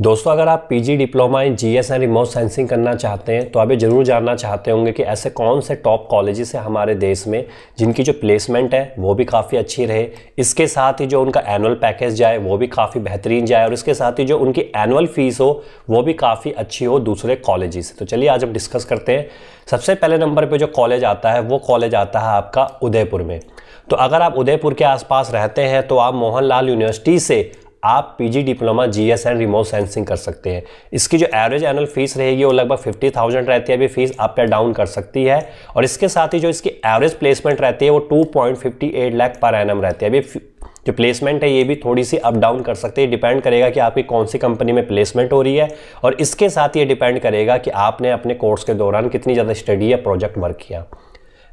दोस्तों अगर आप PG diploma in GS and remote sensing करना चाहते हैं तो आप ये ज़रूर जानना चाहते होंगे कि ऐसे कौन से टॉप कॉलेजेस हैं हमारे देश में जिनकी जो प्लेसमेंट है वो भी काफ़ी अच्छी रहे इसके साथ ही जो उनका एनुअल पैकेज जाए वो भी काफ़ी बेहतरीन जाए और इसके साथ ही जो उनकी एनुअल फ़ीस हो वो भी काफ़ी अच्छी हो दूसरे कॉलेज से तो चलिए आज हम डिस्कस करते हैं सबसे पहले नंबर पर जो कॉलेज आता है वो कॉलेज आता है आपका उदयपुर में तो अगर आप उदयपुर के आसपास रहते हैं तो आप मोहनलाल यूनिवर्सिटी से आप PG diploma GS and remote sensing कर सकते हैं इसकी जो एवरेज एनुअल फीस रहेगी वो लगभग फिफ्टी थाउजेंड रहती है अभी फीस आप पे डाउन कर सकती है और इसके साथ ही जो इसकी एवरेज प्लेसमेंट रहती है वो two point fifty eight lakh per N M रहती है अभी जो प्लेसमेंट है ये भी थोड़ी सी अप डाउन कर सकते हैं डिपेंड करेगा कि आपकी कौन सी कंपनी में प्लेसमेंट हो रही है और इसके साथ ये डिपेंड करेगा कि आपने अपने कोर्स के दौरान कितनी ज़्यादा स्टडी या प्रोजेक्ट वर्क किया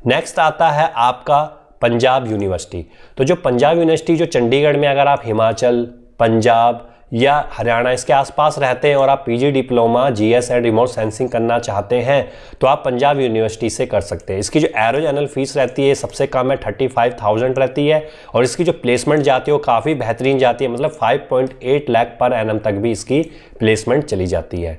नेक्स्ट आता है आपका पंजाब यूनिवर्सिटी तो जो पंजाब यूनिवर्सिटी जो चंडीगढ़ में अगर आप हिमाचल पंजाब या हरियाणा इसके आसपास रहते हैं और आप PG diploma GS and remote sensing करना चाहते हैं तो आप पंजाब यूनिवर्सिटी से कर सकते हैं इसकी जो एवरेज एनल फीस रहती है सबसे कम है थर्टी फाइव थाउजेंड रहती है और इसकी जो प्लेसमेंट जाती है वो काफ़ी बेहतरीन जाती है मतलब फाइव पॉइंट एट लाख पर एन तक भी इसकी प्लेसमेंट चली जाती है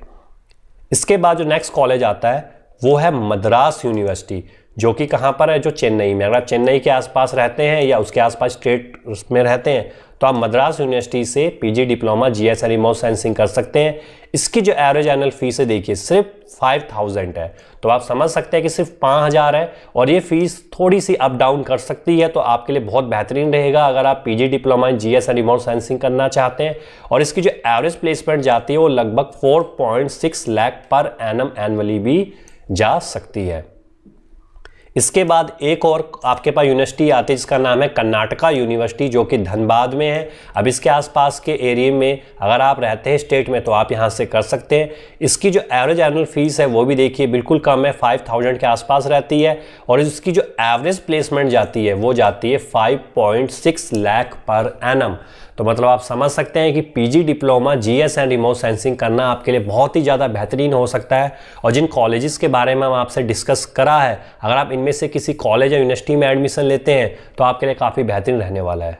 इसके बाद जो नेक्स्ट कॉलेज आता है वो है मद्रास यूनिवर्सिटी जो कि कहाँ पर है जो चेन्नई में अगर आप चेन्नई के आसपास रहते हैं या उसके आसपास स्टेट में रहते हैं तो आप मद्रास यूनिवर्सिटी से पीजी डिप्लोमा जी एस एल रिमोट साइंसिंग कर सकते हैं इसकी जो एवरेज एनुअल फीस है देखिए सिर्फ फाइव थाउजेंड है तो आप समझ सकते हैं कि सिर्फ पाँच हज़ार है और ये फीस थोड़ी सी अप डाउन कर सकती है तो आपके लिए बहुत बेहतरीन रहेगा अगर आप PG diploma G S and remote sensing करना चाहते हैं और इसकी जो एवरेज प्लेसमेंट जाती है वो लगभग four point six lakh per annum एनअली भी जा सकती है इसके बाद एक और आपके पास यूनिवर्सिटी आती है जिसका नाम है कर्नाटका यूनिवर्सिटी जो कि धनबाद में है अब इसके आसपास के एरिए में अगर आप रहते हैं स्टेट में तो आप यहाँ से कर सकते हैं इसकी जो एवरेज एनुअल फीस है वो भी देखिए बिल्कुल कम है फाइव थाउजेंड के आसपास रहती है और इसकी जो एवरेज प्लेसमेंट जाती है वो जाती है five point six lakh per annum तो मतलब आप समझ सकते हैं कि PG diploma GS and remote sensing करना आपके लिए बहुत ही ज़्यादा बेहतरीन हो सकता है और जिन कॉलेजेस के बारे में हम आपसे डिस्कस करा है अगर आप इन इनमें से किसी कॉलेज या यूनिवर्सिटी में एडमिशन लेते हैं तो आपके लिए काफ़ी बेहतरीन रहने वाला है